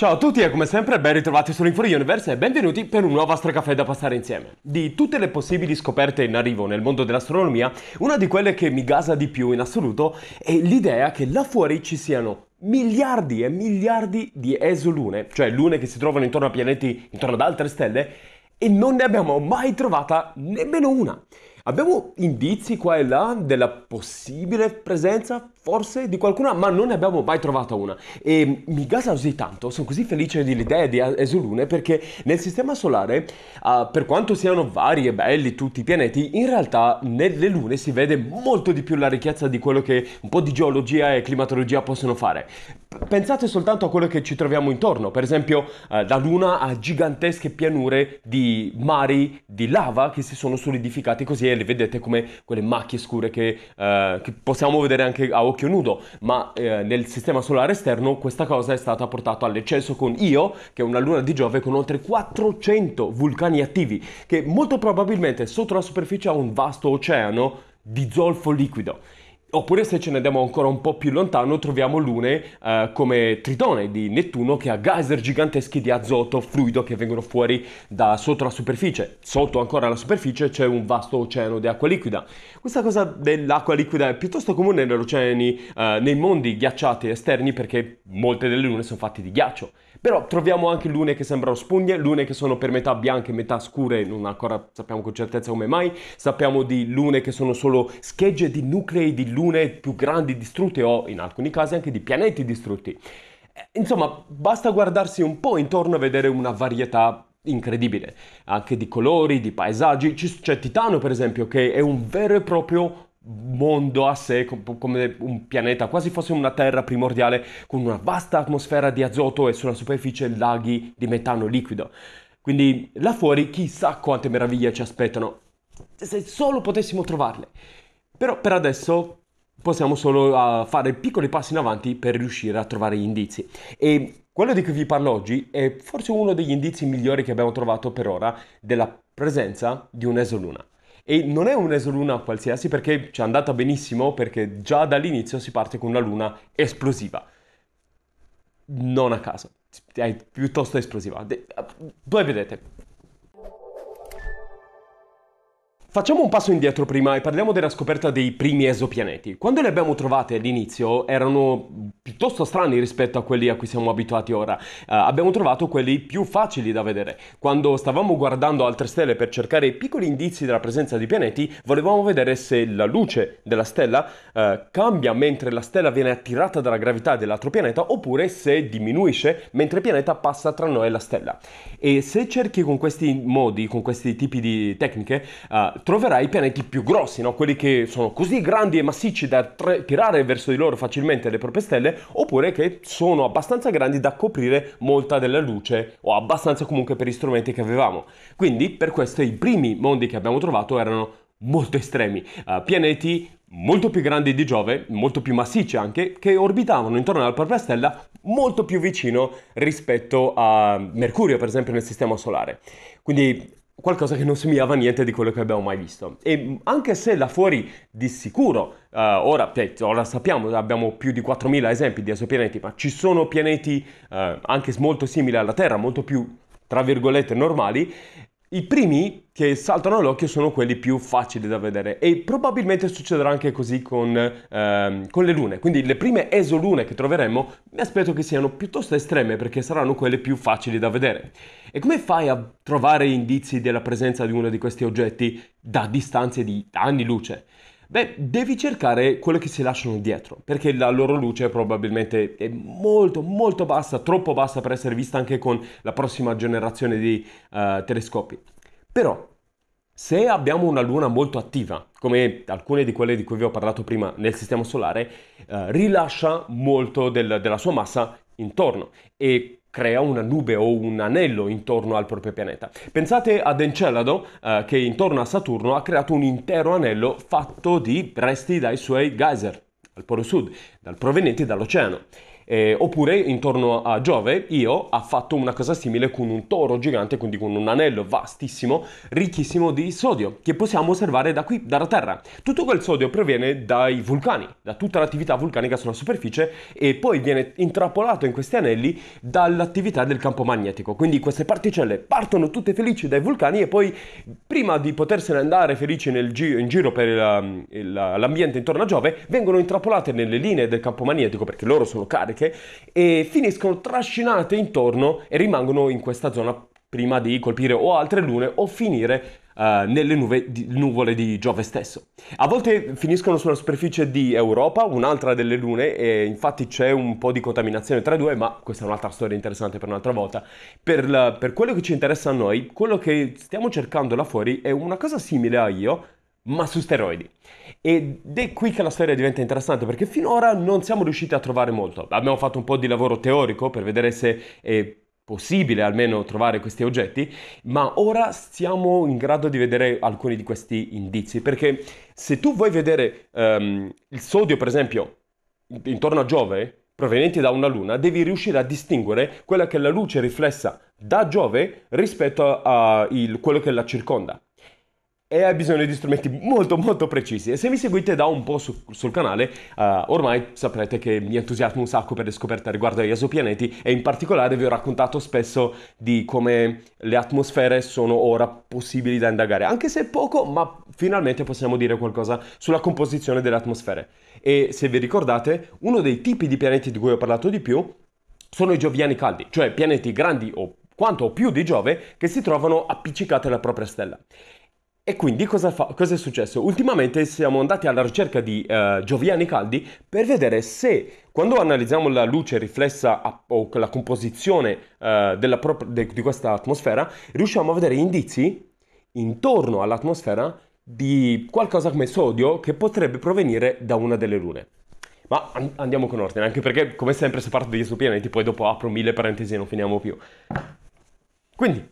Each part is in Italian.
Ciao a tutti e come sempre ben ritrovati su Info Universe e benvenuti per un nuovo astrocaffè da passare insieme. Di tutte le possibili scoperte in arrivo nel mondo dell'astronomia, una di quelle che mi gasa di più in assoluto è l'idea che là fuori ci siano miliardi e miliardi di esolune, cioè lune che si trovano intorno a pianeti, intorno ad altre stelle, e non ne abbiamo mai trovata nemmeno una. Abbiamo indizi qua e là della possibile presenza, forse, di qualcuna, ma non ne abbiamo mai trovata una. E mi gasa così tanto, sono così felice dell'idea di Esolune, perché nel Sistema Solare, uh, per quanto siano vari e belli tutti i pianeti, in realtà nelle lune si vede molto di più la ricchezza di quello che un po' di geologia e climatologia possono fare. P- pensate soltanto a quello che ci troviamo intorno, per esempio uh, la luna ha gigantesche pianure di mari, di lava che si sono solidificati così e le vedete come quelle macchie scure che, eh, che possiamo vedere anche a occhio nudo, ma eh, nel sistema solare esterno questa cosa è stata portata all'eccesso con Io, che è una luna di Giove con oltre 400 vulcani attivi, che molto probabilmente sotto la superficie ha un vasto oceano di zolfo liquido. Oppure se ce ne andiamo ancora un po' più lontano troviamo lune eh, come Tritone di Nettuno che ha geyser giganteschi di azoto fluido che vengono fuori da sotto la superficie. Sotto ancora la superficie c'è un vasto oceano di acqua liquida. Questa cosa dell'acqua liquida è piuttosto comune negli oceani, eh, nei mondi ghiacciati esterni perché molte delle lune sono fatte di ghiaccio. Però troviamo anche lune che sembrano spugne, lune che sono per metà bianche e metà scure, non ancora sappiamo con certezza come mai. Sappiamo di lune che sono solo schegge di nuclei di lune più grandi distrutte o in alcuni casi anche di pianeti distrutti. Eh, insomma, basta guardarsi un po' intorno e vedere una varietà incredibile, anche di colori, di paesaggi. C'è Titano, per esempio, che è un vero e proprio mondo a sé, come un pianeta, quasi fosse una terra primordiale con una vasta atmosfera di azoto e sulla superficie laghi di metano liquido. Quindi là fuori chissà quante meraviglie ci aspettano, se solo potessimo trovarle. Però per adesso possiamo solo ah, fare piccoli passi in avanti per riuscire a trovare gli indizi. E quello di cui vi parlo oggi è forse uno degli indizi migliori che abbiamo trovato per ora della presenza di un'esoluna. E non è una esoluna qualsiasi perché ci è andata benissimo perché già dall'inizio si parte con una luna esplosiva. Non a caso, è piuttosto esplosiva. Voi vedete, Facciamo un passo indietro prima e parliamo della scoperta dei primi esopianeti. Quando li abbiamo trovati all'inizio erano piuttosto strani rispetto a quelli a cui siamo abituati ora. Uh, abbiamo trovato quelli più facili da vedere. Quando stavamo guardando altre stelle per cercare piccoli indizi della presenza di pianeti, volevamo vedere se la luce della stella uh, cambia mentre la stella viene attirata dalla gravità dell'altro pianeta oppure se diminuisce mentre il pianeta passa tra noi e la stella. E se cerchi con questi modi, con questi tipi di tecniche, uh, troverai i pianeti più grossi, no? quelli che sono così grandi e massicci da tre, tirare verso di loro facilmente le proprie stelle, oppure che sono abbastanza grandi da coprire molta della luce, o abbastanza comunque per gli strumenti che avevamo. Quindi per questo i primi mondi che abbiamo trovato erano molto estremi, uh, pianeti molto più grandi di Giove, molto più massicci anche, che orbitavano intorno alla propria stella molto più vicino rispetto a Mercurio, per esempio, nel Sistema Solare. Quindi qualcosa che non somigliava a niente di quello che abbiamo mai visto. E anche se là fuori di sicuro, uh, ora, ora, sappiamo, abbiamo più di 4.000 esempi di esopianeti, ma ci sono pianeti uh, anche molto simili alla Terra, molto più tra virgolette normali, i primi che saltano all'occhio sono quelli più facili da vedere e probabilmente succederà anche così con, ehm, con, le lune. Quindi le prime esolune che troveremo mi aspetto che siano piuttosto estreme perché saranno quelle più facili da vedere. E come fai a trovare indizi della presenza di uno di questi oggetti da distanze di anni luce? Beh, devi cercare quello che si lasciano dietro, perché la loro luce probabilmente è molto, molto bassa, troppo bassa per essere vista anche con la prossima generazione di uh, telescopi. Però, se abbiamo una luna molto attiva, come alcune di quelle di cui vi ho parlato prima nel Sistema Solare, uh, rilascia molto del, della sua massa intorno e crea una nube o un anello intorno al proprio pianeta. Pensate ad Encelado eh, che intorno a Saturno ha creato un intero anello fatto di resti dai suoi geyser al polo sud, dal provenienti dall'oceano. Eh, oppure intorno a Giove io ho fatto una cosa simile con un toro gigante, quindi con un anello vastissimo, ricchissimo di sodio, che possiamo osservare da qui, dalla Terra. Tutto quel sodio proviene dai vulcani, da tutta l'attività vulcanica sulla superficie e poi viene intrappolato in questi anelli dall'attività del campo magnetico. Quindi queste particelle partono tutte felici dai vulcani e poi prima di potersene andare felici gi- in giro per il, il, l'ambiente intorno a Giove, vengono intrappolate nelle linee del campo magnetico perché loro sono cariche anche, e finiscono trascinate intorno e rimangono in questa zona prima di colpire o altre lune o finire Uh, nelle di, nuvole di Giove stesso. A volte finiscono sulla superficie di Europa, un'altra delle lune, e infatti c'è un po' di contaminazione tra i due, ma questa è un'altra storia interessante per un'altra volta. Per, la, per quello che ci interessa a noi, quello che stiamo cercando là fuori è una cosa simile a io, ma su steroidi. Ed è qui che la storia diventa interessante perché finora non siamo riusciti a trovare molto. Abbiamo fatto un po' di lavoro teorico per vedere se è possibile almeno trovare questi oggetti, ma ora siamo in grado di vedere alcuni di questi indizi perché se tu vuoi vedere um, il sodio, per esempio, intorno a Giove, proveniente da una luna, devi riuscire a distinguere quella che è la luce riflessa da Giove rispetto a il, quello che la circonda e hai bisogno di strumenti molto molto precisi e se mi seguite da un po' su, sul canale uh, ormai saprete che mi entusiasmo un sacco per le scoperte riguardo agli esopianeti e in particolare vi ho raccontato spesso di come le atmosfere sono ora possibili da indagare anche se poco ma finalmente possiamo dire qualcosa sulla composizione delle atmosfere e se vi ricordate uno dei tipi di pianeti di cui ho parlato di più sono i gioviani caldi, cioè pianeti grandi o quanto più di Giove che si trovano appiccicati alla propria stella. E quindi cosa, fa, cosa, è successo? Ultimamente siamo andati alla ricerca di uh, Gioviani caldi per vedere se quando analizziamo la luce riflessa a, o la composizione uh, eh, pro- de- di questa atmosfera, riusciamo a vedere indizi intorno all'atmosfera di qualcosa come sodio che potrebbe provenire da una delle lune. Ma an- andiamo con ordine, anche perché come sempre se parto di esopianeti poi dopo apro mille parentesi e non finiamo più. Quindi,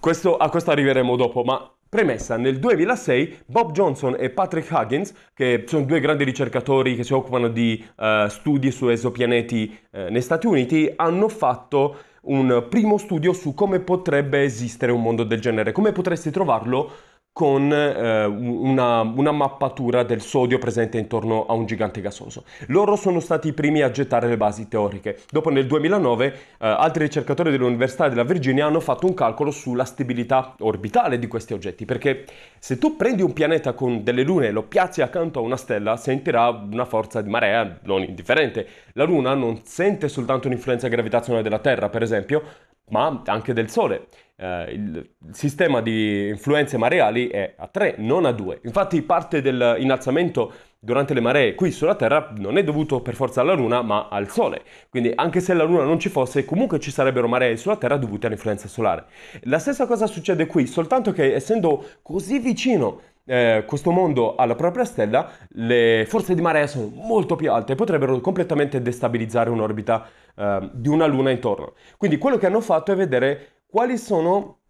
questo, a questo arriveremo dopo, ma Premessa, nel 2006 Bob Johnson e Patrick Huggins, che sono due grandi ricercatori che si occupano di uh, studi su esopianeti uh, negli Stati Uniti, hanno fatto un primo studio su come potrebbe esistere un mondo del genere, come potresti trovarlo con eh, una, una, mappatura del sodio presente intorno a un gigante gassoso. Loro sono stati i primi a gettare le basi teoriche. Dopo nel 2009 eh, altri ricercatori dell'Università della Virginia hanno fatto un calcolo sulla stabilità orbitale di questi oggetti, perché se tu prendi un pianeta con delle lune e lo piazzi accanto a una stella, sentirà una forza di marea non indifferente. La luna non sente soltanto un'influenza gravitazionale della Terra, per esempio, ma anche del Sole. Eh, il sistema di influenze mareali è a 3, non a 2. Infatti parte dell'innalzamento durante le maree qui sulla Terra non è dovuto per forza alla Luna, ma al Sole. Quindi anche se la Luna non ci fosse, comunque ci sarebbero maree sulla Terra dovute all'influenza solare. La stessa cosa succede qui, soltanto che essendo così vicino eh, questo mondo alla propria stella, le forze di marea sono molto più alte e potrebbero completamente destabilizzare un'orbita Ehm, di una luna intorno. Quindi quello che hanno fatto è vedere quali sono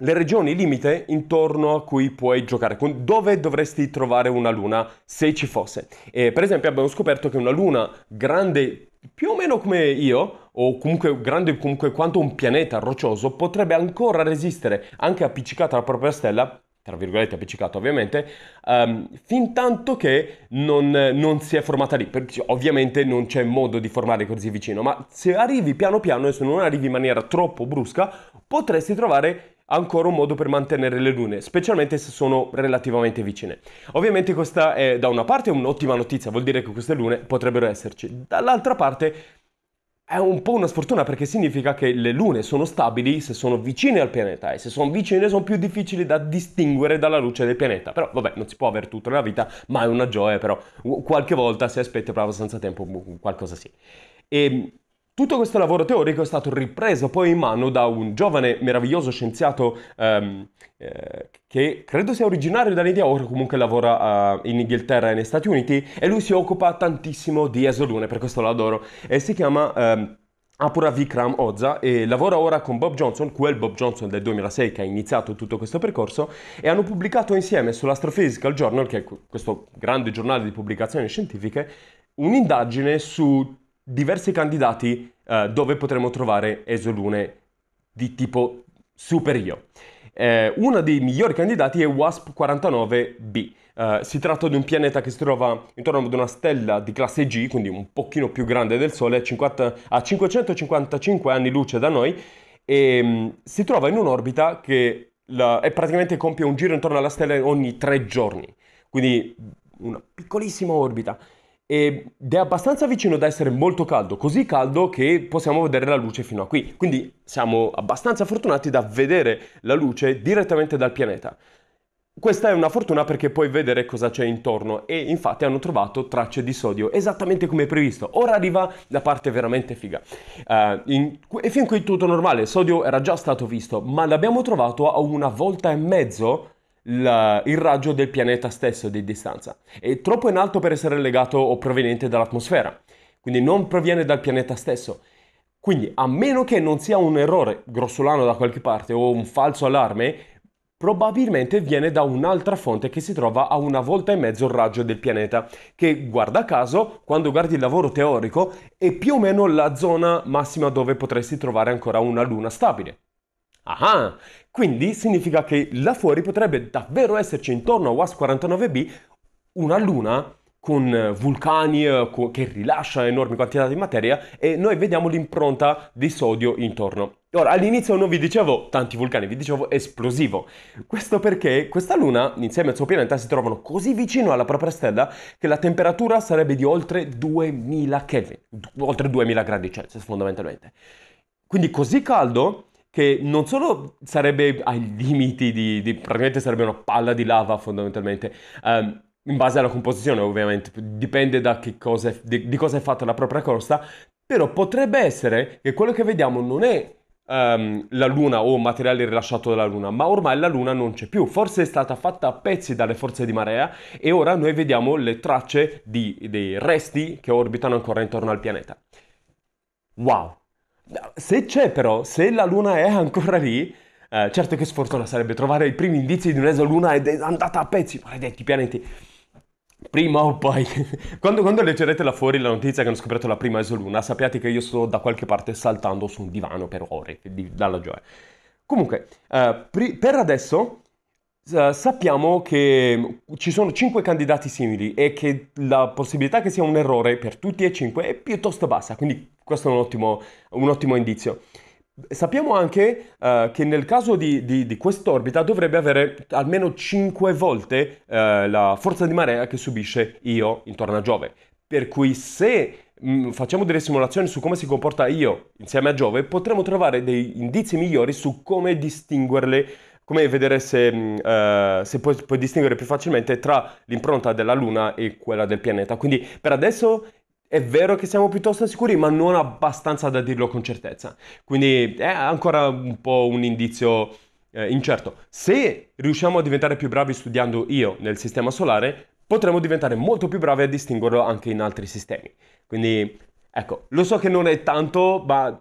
le regioni limite intorno a cui puoi giocare, dove dovresti trovare una luna se ci fosse. E per esempio abbiamo scoperto che una luna grande più o meno come io, o comunque grande comunque quanto un pianeta roccioso, potrebbe ancora resistere anche appiccicata alla propria stella tra virgolette appiccicato ovviamente, um, fin tanto che non, non, si è formata lì, perché ovviamente non c'è modo di formare così vicino, ma se arrivi piano piano e se non arrivi in maniera troppo brusca, potresti trovare ancora un modo per mantenere le lune, specialmente se sono relativamente vicine. Ovviamente questa è da una parte un'ottima notizia, vuol dire che queste lune potrebbero esserci, dall'altra parte è un po' una sfortuna perché significa che le lune sono stabili se sono vicine al pianeta e se sono vicine sono più difficili da distinguere dalla luce del pianeta. Però vabbè, non si può avere tutto nella vita, ma è una gioia, però qualche volta se aspetta per abbastanza tempo qualcosa sì. E ehm, tutto questo lavoro teorico è stato ripreso poi in mano da un giovane meraviglioso scienziato ehm, eh, che credo sia originario dall'India o comunque lavora eh, in Inghilterra e negli Stati Uniti e lui si occupa tantissimo di esolune, per questo lo adoro, e si chiama... Ehm, Apura Vikram Ozza e lavora ora con Bob Johnson, quel Bob Johnson del 2006 che ha iniziato tutto questo percorso e hanno pubblicato insieme sull'Astrophysical Journal, che è questo grande giornale di pubblicazioni scientifiche, un'indagine su diversi candidati eh, dove potremo trovare esolune di tipo super io. Eh, uno dei migliori candidati è WASP 49b. Eh, si tratta di un pianeta che si trova intorno ad una stella di classe G, quindi un pochino più grande del Sole, a, 50, a 555 anni luce da noi, e mh, mm, si trova in un'orbita che la, praticamente compie un giro intorno alla stella ogni tre giorni, quindi una piccolissima orbita ed è abbastanza vicino ad essere molto caldo, così caldo che possiamo vedere la luce fino a qui. Quindi siamo abbastanza fortunati da vedere la luce direttamente dal pianeta. Questa è una fortuna perché puoi vedere cosa c'è intorno e infatti hanno trovato tracce di sodio esattamente come previsto. Ora arriva la parte veramente figa. Uh, in, e fin qui tutto normale, il sodio era già stato visto, ma l'abbiamo trovato a una volta e mezzo la, il raggio del pianeta stesso di distanza. È troppo in alto per essere legato o proveniente dall'atmosfera, quindi non proviene dal pianeta stesso. Quindi, a meno che non sia un errore grossolano da qualche parte o un falso allarme, probabilmente viene da un'altra fonte che si trova a una volta e mezzo il raggio del pianeta, che guarda caso, quando guardi il lavoro teorico, è più o meno la zona massima dove potresti trovare ancora una luna stabile. Ah, quindi significa che là fuori potrebbe davvero esserci intorno a WASP 49b una luna con eh, vulcani eh, che rilascia enormi quantità di materia e noi vediamo l'impronta di sodio intorno. Ora, all'inizio non vi dicevo tanti vulcani, vi dicevo esplosivo. Questo perché questa luna, insieme al suo pianeta, si trovano così vicino alla propria stella che la temperatura sarebbe di oltre 2000 Kelvin, oltre 2000 gradi Celsius cioè, fondamentalmente. Quindi così caldo che non solo sarebbe ai limiti di, di praticamente sarebbe una palla di lava fondamentalmente, um, in base alla composizione ovviamente, dipende da che cosa è, di, di, cosa è fatta la propria corsa, però potrebbe essere che quello che vediamo non è um, la Luna o materiale rilasciato dalla Luna, ma ormai la Luna non c'è più, forse è stata fatta a pezzi dalle forze di marea e ora noi vediamo le tracce di, dei resti che orbitano ancora intorno al pianeta. Wow! Se c'è però, se la luna è ancora lì, eh, certo che sfortuna sarebbe trovare i primi indizi di un'esoluna ed è andata a pezzi, maledetti pianeti. Prima o poi, quando, quando, leggerete là fuori la notizia che hanno scoperto la prima esoluna, sappiate che io sto da qualche parte saltando su un divano per ore, di, dalla gioia. Comunque, eh, pri- per adesso eh, sappiamo che mm, ci sono 5 candidati simili e che la possibilità che sia un errore per tutti e cinque è piuttosto bassa, quindi questo è un ottimo, un ottimo indizio. Sappiamo anche uh, che nel caso di, di, di quest'orbita dovrebbe avere almeno 5 volte uh, la forza di marea che subisce Io intorno a Giove. Per cui se mh, mm, facciamo delle simulazioni su come si comporta Io insieme a Giove, potremo trovare dei indizi migliori su come distinguerle come vedere se, uh, se puoi, puoi, distinguere più facilmente tra l'impronta della Luna e quella del pianeta. Quindi per adesso è vero che siamo piuttosto sicuri, ma non abbastanza da dirlo con certezza. Quindi è ancora un po' un indizio eh, incerto. Se riusciamo a diventare più bravi studiando Io nel Sistema Solare, potremo diventare molto più bravi a distinguerlo anche in altri sistemi. Quindi, ecco, lo so che non è tanto, ma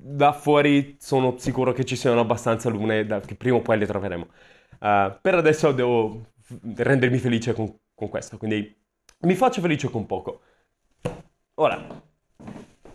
da fuori sono sicuro che ci siano abbastanza lune, da, che prima o poi le troveremo. Uh, per adesso devo rendermi felice con, con questo, quindi mi faccio felice con poco. Ora,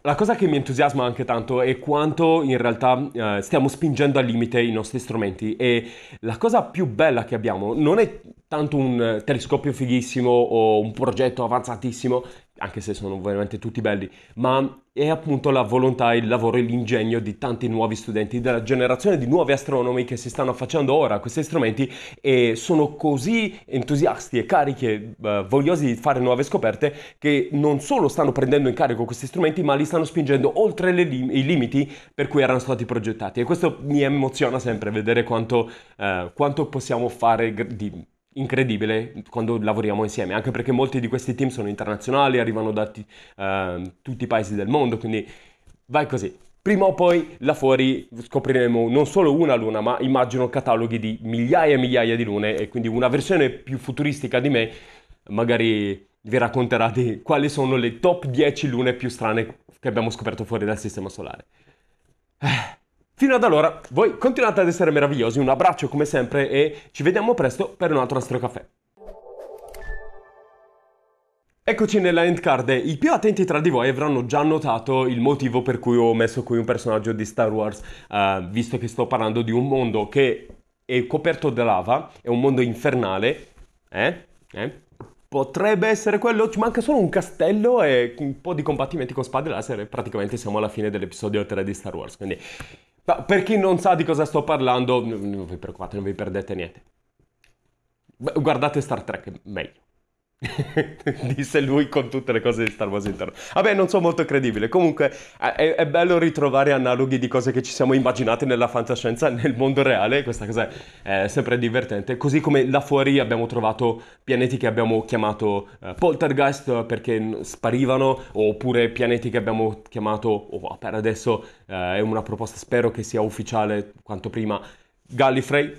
la cosa che mi entusiasma anche tanto è quanto in realtà eh, stiamo spingendo al limite i nostri strumenti e la cosa più bella che abbiamo non è tanto un eh, telescopio fighissimo o un progetto avanzatissimo anche se sono veramente tutti belli, ma è appunto la volontà, il lavoro e l'ingegno di tanti nuovi studenti, della generazione di nuovi astronomi che si stanno affacciando ora a questi strumenti e sono così entusiasti e carichi e eh, vogliosi di fare nuove scoperte che non solo stanno prendendo in carico questi strumenti, ma li stanno spingendo oltre lim- i limiti per cui erano stati progettati. E questo mi emoziona sempre, vedere quanto, eh, quanto possiamo fare di incredibile quando lavoriamo insieme, anche perché molti di questi team sono internazionali, arrivano da t- uh, ehm, tutti i paesi del mondo, quindi vai così. Prima o poi là fuori scopriremo non solo una luna, ma immagino cataloghi di migliaia e migliaia di lune e quindi una versione più futuristica di me magari vi racconterà di quali sono le top 10 lune più strane che abbiamo scoperto fuori dal Sistema Solare. Eh, Fino ad allora, voi continuate ad essere meravigliosi, un abbraccio come sempre e ci vediamo presto per un altro Astro Caffè. Eccoci nella end card, i più attenti tra di voi avranno già notato il motivo per cui ho messo qui un personaggio di Star Wars, uh, visto che sto parlando di un mondo che è coperto da lava, è un mondo infernale, eh? Eh? Potrebbe essere quello, ci manca solo un castello e un po' di combattimenti con spade laser e praticamente siamo alla fine dell'episodio 3 di Star Wars, quindi No, per chi non sa di cosa sto parlando, non vi preoccupate, non vi perdete niente. Guardate Star Trek, meglio. disse lui con tutte le cose di Star Wars interno. Vabbè, non so molto credibile. Comunque è, è, bello ritrovare analoghi di cose che ci siamo immaginate nella fantascienza nel mondo reale. Questa cosa è, è sempre divertente. Così come là fuori abbiamo trovato pianeti che abbiamo chiamato eh, poltergeist perché sparivano, oppure pianeti che abbiamo chiamato, oh, per adesso eh, è una proposta, spero che sia ufficiale quanto prima, Gallifrey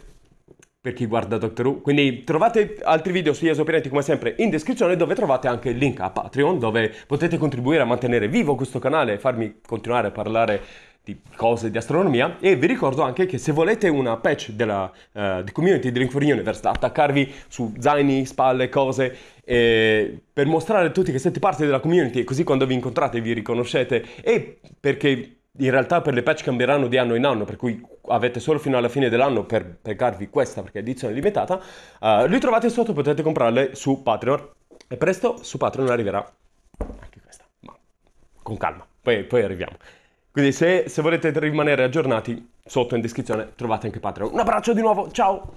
per chi guarda Doctor Who. Quindi trovate altri video su Iasopiranti come sempre in descrizione dove trovate anche il link a Patreon dove potete contribuire a mantenere vivo questo canale e farmi continuare a parlare di cose di astronomia e vi ricordo anche che se volete una patch della uh, community di Link for Universe da attaccarvi su zaini, spalle, cose eh, per mostrare a tutti che siete parte della community e così quando vi incontrate vi riconoscete e perché in realtà per le patch cambieranno di anno in anno, per cui avete solo fino alla fine dell'anno per pegarvi questa perché è edizione limitata, uh, li trovate sotto, potete comprarle su Patreon e presto su Patreon arriverà anche questa, ma con calma, poi, poi arriviamo. Quindi se, se volete rimanere aggiornati, sotto in descrizione trovate anche Patreon. Un abbraccio di nuovo, ciao!